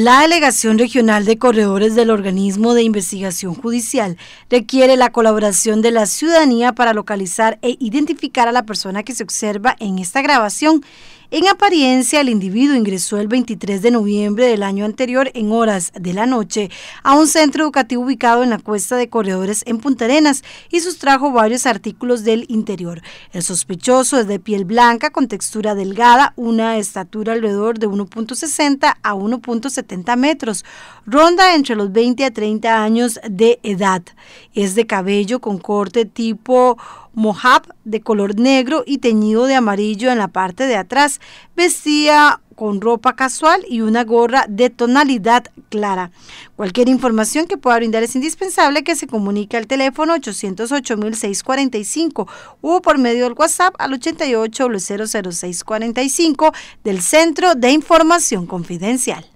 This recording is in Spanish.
La Delegación Regional de Corredores del Organismo de Investigación Judicial requiere la colaboración de la ciudadanía para localizar e identificar a la persona que se observa en esta grabación. En apariencia, el individuo ingresó el 23 de noviembre del año anterior en horas de la noche a un centro educativo ubicado en la cuesta de corredores en Punta Arenas y sustrajo varios artículos del interior. El sospechoso es de piel blanca con textura delgada, una estatura alrededor de 1.60 a 1.70 metros. Ronda entre los 20 a 30 años de edad. Es de cabello con corte tipo mojab de color negro y teñido de amarillo en la parte de atrás. Vestía con ropa casual y una gorra de tonalidad clara. Cualquier información que pueda brindar es indispensable que se comunique al teléfono 808-645 o por medio del WhatsApp al 88 del Centro de Información Confidencial.